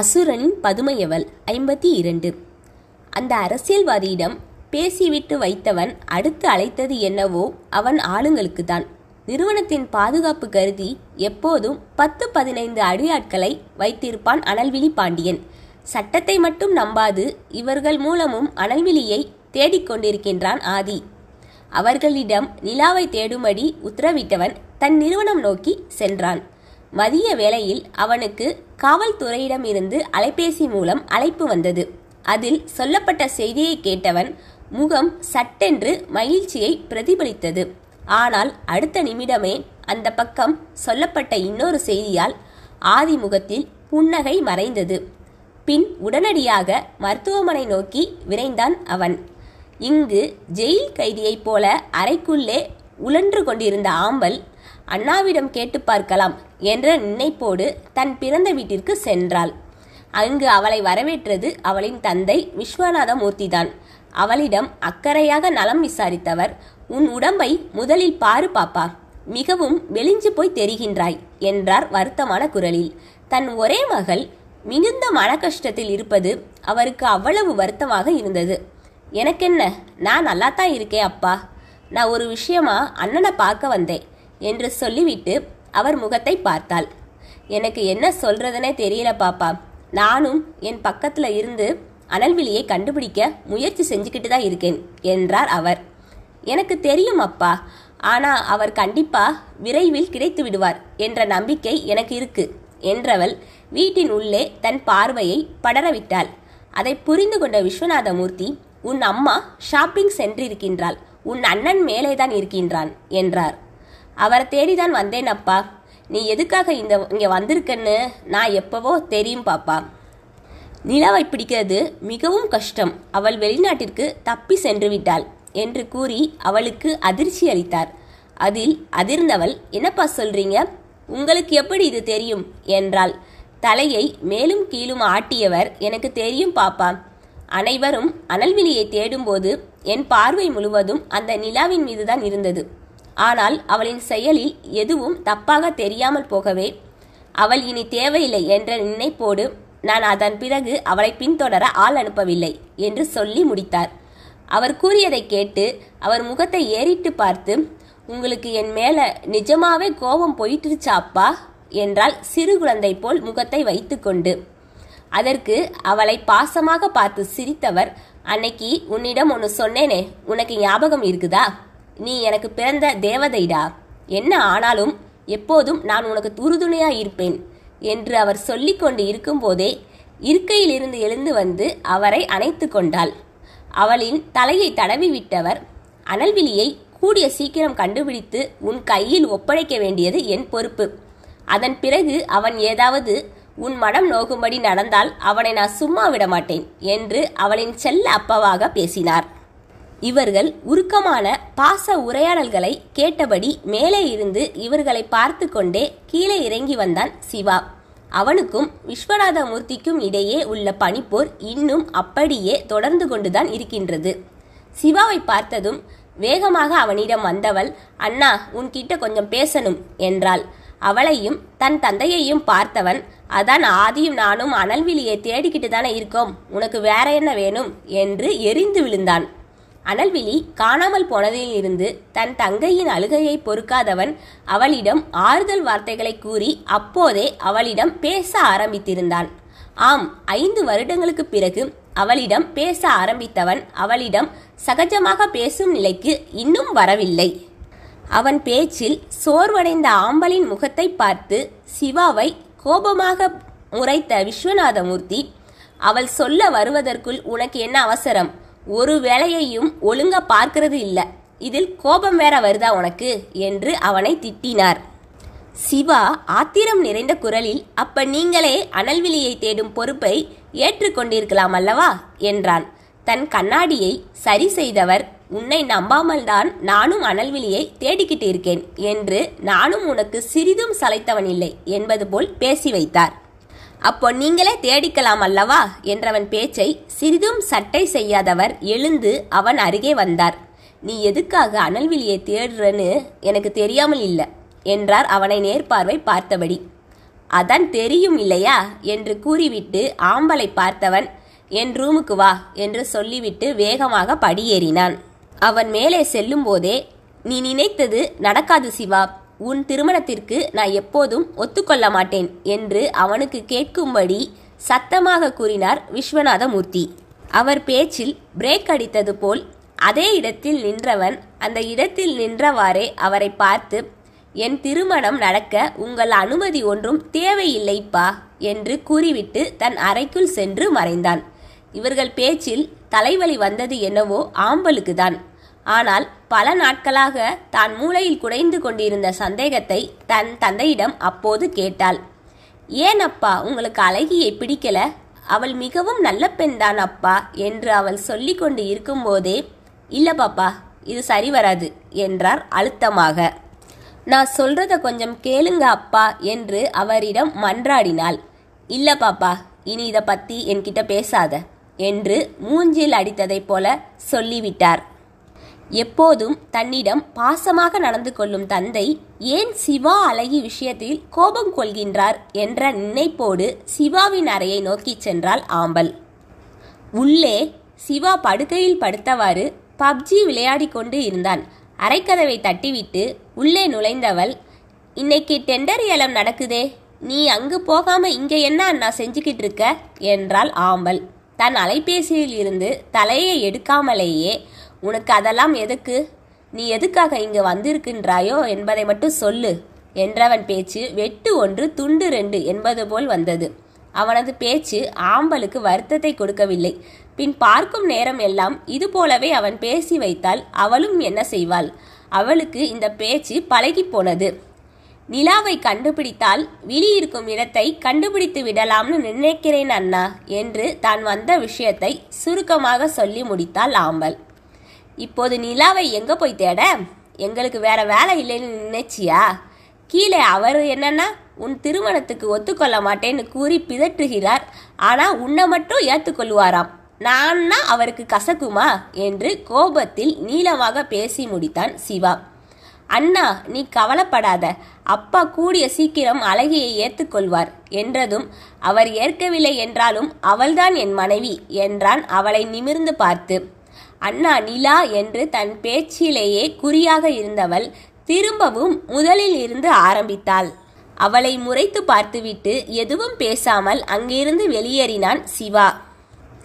அசுரனின் பதுமையவள் ஐம்பத்தி இரண்டு அந்த அரசியல்வாதியிடம் பேசிவிட்டு வைத்தவன் அடுத்து அழைத்தது என்னவோ அவன் ஆளுங்களுக்குத்தான் நிறுவனத்தின் பாதுகாப்பு கருதி எப்போதும் பத்து பதினைந்து அடியாட்களை வைத்திருப்பான் அனல்விழி பாண்டியன் சட்டத்தை மட்டும் நம்பாது இவர்கள் மூலமும் அனல்விழியை தேடிக்கொண்டிருக்கின்றான் ஆதி அவர்களிடம் நிலாவை தேடும்படி உத்தரவிட்டவன் தன் நிறுவனம் நோக்கி சென்றான் மதிய வேளையில் அவனுக்கு காவல்துறையிடமிருந்து அலைபேசி மூலம் அழைப்பு வந்தது அதில் சொல்லப்பட்ட செய்தியை கேட்டவன் முகம் சட்டென்று மகிழ்ச்சியை பிரதிபலித்தது ஆனால் அடுத்த நிமிடமே அந்த பக்கம் சொல்லப்பட்ட இன்னொரு செய்தியால் ஆதிமுகத்தில் புன்னகை மறைந்தது பின் உடனடியாக மருத்துவமனை நோக்கி விரைந்தான் அவன் இங்கு ஜெயில் கைதியைப் போல அறைக்குள்ளே உழன்று கொண்டிருந்த ஆம்பல் அண்ணாவிடம் கேட்டு பார்க்கலாம் என்ற நினைப்போடு தன் பிறந்த வீட்டிற்கு சென்றாள் அங்கு அவளை வரவேற்றது அவளின் தந்தை விஸ்வநாதமூர்த்திதான் அவளிடம் அக்கறையாக நலம் விசாரித்தவர் உன் உடம்பை முதலில் பாரு பாப்பா மிகவும் வெளிஞ்சு போய் தெரிகின்றாய் என்றார் வருத்தமான குரலில் தன் ஒரே மகள் மிகுந்த மன கஷ்டத்தில் இருப்பது அவருக்கு அவ்வளவு வருத்தமாக இருந்தது எனக்கென்ன நான் நல்லாத்தான் இருக்கேன் அப்பா நான் ஒரு விஷயமா அண்ணனை பார்க்க வந்தேன் என்று சொல்லிவிட்டு அவர் முகத்தை பார்த்தாள் எனக்கு என்ன சொல்றதுனே தெரியல பாப்பா நானும் என் பக்கத்துல இருந்து அனல்விழியை கண்டுபிடிக்க முயற்சி செஞ்சுக்கிட்டு தான் இருக்கேன் என்றார் அவர் எனக்கு தெரியும் அப்பா ஆனா அவர் கண்டிப்பா விரைவில் கிடைத்து விடுவார் என்ற நம்பிக்கை எனக்கு இருக்கு என்றவள் வீட்டின் உள்ளே தன் பார்வையை படரவிட்டாள் அதை புரிந்து கொண்ட விஸ்வநாதமூர்த்தி உன் அம்மா ஷாப்பிங் சென்றிருக்கின்றாள் உன் அண்ணன் மேலேதான் இருக்கின்றான் என்றார் அவரை தேடிதான் வந்தேன் அப்பா நீ எதுக்காக இந்த இங்கே வந்திருக்கன்னு நான் எப்பவோ தெரியும் பாப்பா நிலாவை பிடிக்கிறது மிகவும் கஷ்டம் அவள் வெளிநாட்டிற்கு தப்பி சென்று விட்டாள் என்று கூறி அவளுக்கு அதிர்ச்சி அளித்தார் அதில் அதிர்ந்தவள் என்னப்பா சொல்றீங்க உங்களுக்கு எப்படி இது தெரியும் என்றாள் தலையை மேலும் கீழும் ஆட்டியவர் எனக்கு தெரியும் பாப்பா அனைவரும் அனல்விழியை தேடும்போது என் பார்வை முழுவதும் அந்த நிலாவின் மீதுதான் இருந்தது ஆனால் அவளின் செயலில் எதுவும் தப்பாக தெரியாமல் போகவே அவள் இனி தேவையில்லை என்ற நினைப்போடு நான் அதன் பிறகு அவளை பின்தொடர ஆள் அனுப்பவில்லை என்று சொல்லி முடித்தார் அவர் கூறியதை கேட்டு அவர் முகத்தை ஏறிட்டு பார்த்து உங்களுக்கு என் மேல நிஜமாவே கோபம் போயிட்டுருச்சா என்றால் சிறு குழந்தை போல் முகத்தை வைத்துக்கொண்டு அதற்கு அவளை பாசமாக பார்த்து சிரித்தவர் அன்னைக்கு உன்னிடம் ஒன்று சொன்னேனே உனக்கு ஞாபகம் இருக்குதா நீ எனக்கு பிறந்த தேவதைடா என்ன ஆனாலும் எப்போதும் நான் உனக்கு துருதுணையா இருப்பேன் என்று அவர் சொல்லிக்கொண்டு இருக்கும்போதே இருக்கையிலிருந்து எழுந்து வந்து அவரை அணைத்து கொண்டாள் அவளின் தலையை தடவி விட்டவர் அனல்விழியை கூடிய சீக்கிரம் கண்டுபிடித்து உன் கையில் ஒப்படைக்க வேண்டியது என் பொறுப்பு அதன் பிறகு அவன் ஏதாவது உன் மனம் நோகும்படி நடந்தால் அவனை நான் சும்மா விட மாட்டேன் என்று அவளின் செல்ல அப்பாவாக பேசினார் இவர்கள் உருக்கமான பாச உரையாடல்களை கேட்டபடி மேலே இருந்து இவர்களை பார்த்து கொண்டே கீழே இறங்கி வந்தான் சிவா அவனுக்கும் விஸ்வநாத மூர்த்திக்கும் இடையே உள்ள பனிப்போர் இன்னும் அப்படியே தொடர்ந்து கொண்டுதான் இருக்கின்றது சிவாவை பார்த்ததும் வேகமாக அவனிடம் வந்தவள் அண்ணா உன்கிட்ட கொஞ்சம் பேசணும் என்றாள் அவளையும் தன் தந்தையையும் பார்த்தவன் அதான் ஆதியும் நானும் அனல்விழியை தேடிக்கிட்டு தானே இருக்கோம் உனக்கு வேற என்ன வேணும் என்று எரிந்து விழுந்தான் அனல்விழி காணாமல் போனதில் இருந்து தன் தங்கையின் அழுகையை பொறுக்காதவன் அவளிடம் ஆறுதல் வார்த்தைகளை கூறி அப்போதே அவளிடம் பேச ஆரம்பித்திருந்தான் ஆம் ஐந்து வருடங்களுக்கு பிறகு அவளிடம் பேச ஆரம்பித்தவன் அவளிடம் சகஜமாக பேசும் நிலைக்கு இன்னும் வரவில்லை அவன் பேச்சில் சோர்வடைந்த ஆம்பலின் முகத்தை பார்த்து சிவாவை கோபமாக முறைத்த விஸ்வநாதமூர்த்தி அவள் சொல்ல வருவதற்குள் உனக்கு என்ன அவசரம் ஒரு வேலையையும் ஒழுங்க பார்க்கிறது இல்லை இதில் கோபம் வேற வருதா உனக்கு என்று அவனை திட்டினார் சிவா ஆத்திரம் நிறைந்த குரலில் அப்ப நீங்களே அனல்விழியை தேடும் பொறுப்பை ஏற்றுக்கொண்டிருக்கலாம் அல்லவா என்றான் தன் கண்ணாடியை சரி செய்தவர் உன்னை நம்பாமல் தான் நானும் அனல்விழியை தேடிக்கிட்டு இருக்கேன் என்று நானும் உனக்கு சிறிதும் சளைத்தவன் இல்லை என்பது போல் பேசி வைத்தார் அப்போ நீங்களே தேடிக்கலாம் அல்லவா என்றவன் பேச்சை சிறிதும் சட்டை செய்யாதவர் எழுந்து அவன் அருகே வந்தார் நீ எதுக்காக அனல்விழியை தேடுறன்னு எனக்கு தெரியாமல் இல்லை என்றார் அவனை நேர்பார்வை பார்த்தபடி அதான் தெரியும் இல்லையா என்று கூறிவிட்டு ஆம்பலை பார்த்தவன் என் ரூமுக்கு வா என்று சொல்லிவிட்டு வேகமாக படியேறினான் அவன் மேலே செல்லும் போதே நீ நினைத்தது நடக்காது சிவா உன் திருமணத்திற்கு நான் எப்போதும் ஒத்துக்கொள்ள மாட்டேன் என்று அவனுக்கு கேட்கும்படி சத்தமாக கூறினார் விஸ்வநாதமூர்த்தி அவர் பேச்சில் பிரேக் அடித்தது போல் அதே இடத்தில் நின்றவன் அந்த இடத்தில் நின்றவாறே அவரை பார்த்து என் திருமணம் நடக்க உங்கள் அனுமதி ஒன்றும் தேவையில்லைப்பா என்று கூறிவிட்டு தன் அறைக்குள் சென்று மறைந்தான் இவர்கள் பேச்சில் தலைவலி வந்தது என்னவோ ஆம்பலுக்குதான் ஆனால் பல நாட்களாக தான் மூளையில் குடைந்து கொண்டிருந்த சந்தேகத்தை தன் தந்தையிடம் அப்போது கேட்டாள் ஏன் அப்பா உங்களுக்கு அழகியை பிடிக்கல அவள் மிகவும் நல்ல பெண்தான் அப்பா என்று அவள் சொல்லி கொண்டு இருக்கும்போதே இல்லை பாப்பா இது சரி வராது என்றார் அழுத்தமாக நான் சொல்றத கொஞ்சம் கேளுங்க அப்பா என்று அவரிடம் மன்றாடினாள் இல்ல பாப்பா இனி இதை பத்தி என்கிட்ட பேசாத என்று மூஞ்சில் அடித்ததைப் போல சொல்லிவிட்டார் எப்போதும் தன்னிடம் பாசமாக நடந்து கொள்ளும் தந்தை ஏன் சிவா அழகி விஷயத்தில் கோபம் கொள்கின்றார் என்ற நினைப்போடு சிவாவின் அறையை நோக்கிச் சென்றாள் ஆம்பல் உள்ளே சிவா படுக்கையில் படுத்தவாறு பப்ஜி விளையாடி கொண்டு இருந்தான் அரைக்கதவை தட்டிவிட்டு உள்ளே நுழைந்தவள் இன்னைக்கு டெண்டர் ஏலம் நடக்குதே நீ அங்கு போகாம இங்கே என்ன அண்ணா செஞ்சுக்கிட்டு இருக்க என்றாள் ஆம்பல் தன் அலைபேசியில் இருந்து தலையை எடுக்காமலேயே உனக்கு அதெல்லாம் எதுக்கு நீ எதுக்காக இங்கு வந்திருக்கின்றாயோ என்பதை மட்டும் சொல்லு என்றவன் பேச்சு வெட்டு ஒன்று துண்டு ரெண்டு என்பது போல் வந்தது அவனது பேச்சு ஆம்பலுக்கு வருத்தத்தை கொடுக்கவில்லை பின் பார்க்கும் நேரம் எல்லாம் இது போலவே அவன் பேசி வைத்தால் அவளும் என்ன செய்வாள் அவளுக்கு இந்த பேச்சு பழகி போனது நிலாவை கண்டுபிடித்தால் விழி இருக்கும் இடத்தை கண்டுபிடித்து விடலாம்னு நினைக்கிறேன் அண்ணா என்று தான் வந்த விஷயத்தை சுருக்கமாக சொல்லி முடித்தாள் ஆம்பல் இப்போது நிலாவை எங்கே போய் தேட எங்களுக்கு வேற வேலை இல்லைன்னு நினைச்சியா கீழே அவர் என்னன்னா உன் திருமணத்துக்கு ஒத்துக்கொள்ள மாட்டேன்னு கூறி பிதற்றுகிறார் ஆனால் உன்னை மட்டும் ஏற்றுக்கொள்வாராம் நான்னா அவருக்கு கசக்குமா என்று கோபத்தில் நீளமாக பேசி முடித்தான் சிவா அண்ணா நீ கவலைப்படாத அப்பா கூடிய சீக்கிரம் அழகியை ஏற்றுக்கொள்வார் என்றதும் அவர் ஏற்கவில்லை என்றாலும் அவள்தான் என் மனைவி என்றான் அவளை நிமிர்ந்து பார்த்து அண்ணா நிலா என்று தன் பேச்சிலேயே குறியாக இருந்தவள் திரும்பவும் முதலில் இருந்து ஆரம்பித்தாள் அவளை முறைத்து பார்த்துவிட்டு எதுவும் பேசாமல் அங்கிருந்து வெளியேறினான் சிவா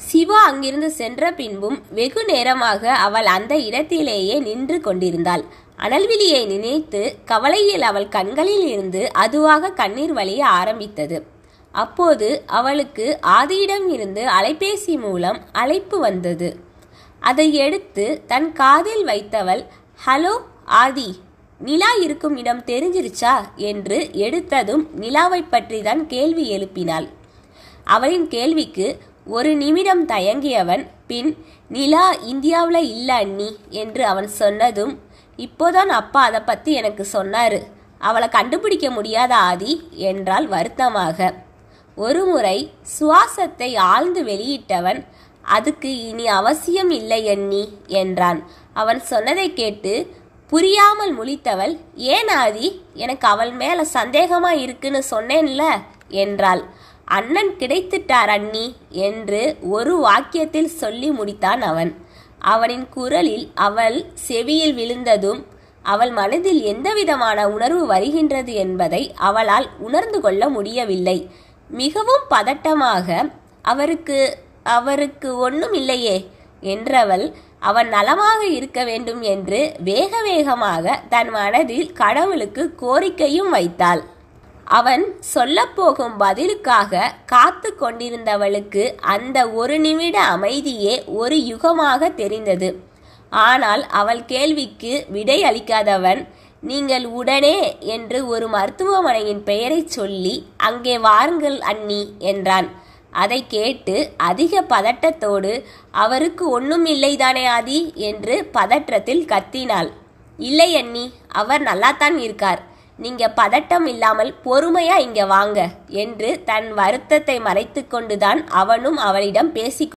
சிவா அங்கிருந்து சென்ற பின்பும் வெகு நேரமாக அவள் அந்த இடத்திலேயே நின்று கொண்டிருந்தாள் அனல்விழியை நினைத்து கவலையில் அவள் கண்களில் இருந்து அதுவாக கண்ணீர் வழிய ஆரம்பித்தது அப்போது அவளுக்கு ஆதியிடம் இருந்து அலைபேசி மூலம் அழைப்பு வந்தது அதை எடுத்து தன் காதில் வைத்தவள் ஹலோ ஆதி நிலா இருக்கும் இடம் தெரிஞ்சிருச்சா என்று எடுத்ததும் நிலாவை பற்றி தான் கேள்வி எழுப்பினாள் அவளின் கேள்விக்கு ஒரு நிமிடம் தயங்கியவன் பின் நிலா இந்தியாவில் இல்லை அண்ணி என்று அவன் சொன்னதும் இப்போதான் அப்பா அதை பற்றி எனக்கு சொன்னார் அவளை கண்டுபிடிக்க முடியாத ஆதி என்றால் வருத்தமாக ஒருமுறை சுவாசத்தை ஆழ்ந்து வெளியிட்டவன் அதுக்கு இனி அவசியம் இல்லை எண்ணி என்றான் அவன் சொன்னதை கேட்டு புரியாமல் முழித்தவள் ஏன் ஆதி எனக்கு அவள் மேல சந்தேகமா இருக்குன்னு சொன்னேன்ல என்றாள் அண்ணன் கிடைத்துட்டார் அண்ணி என்று ஒரு வாக்கியத்தில் சொல்லி முடித்தான் அவன் அவனின் குரலில் அவள் செவியில் விழுந்ததும் அவள் மனதில் எந்தவிதமான உணர்வு வருகின்றது என்பதை அவளால் உணர்ந்து கொள்ள முடியவில்லை மிகவும் பதட்டமாக அவருக்கு அவருக்கு ஒன்றும் இல்லையே என்றவள் அவன் நலமாக இருக்க வேண்டும் என்று வேக வேகமாக தன் மனதில் கடவுளுக்கு கோரிக்கையும் வைத்தாள் அவன் சொல்லப்போகும் பதிலுக்காக காத்து கொண்டிருந்தவளுக்கு அந்த ஒரு நிமிட அமைதியே ஒரு யுகமாக தெரிந்தது ஆனால் அவள் கேள்விக்கு விடை அளிக்காதவன் நீங்கள் உடனே என்று ஒரு மருத்துவமனையின் பெயரை சொல்லி அங்கே வாருங்கள் அண்ணி என்றான் அதை கேட்டு அதிக பதட்டத்தோடு அவருக்கு ஒன்றும் இல்லைதானே ஆதி என்று பதற்றத்தில் கத்தினாள் இல்லை அண்ணி அவர் நல்லாத்தான் இருக்கார் நீங்க பதட்டம் இல்லாமல் பொறுமையா இங்க வாங்க என்று தன் வருத்தத்தை மறைத்து கொண்டுதான் அவனும் அவளிடம் பேசிக்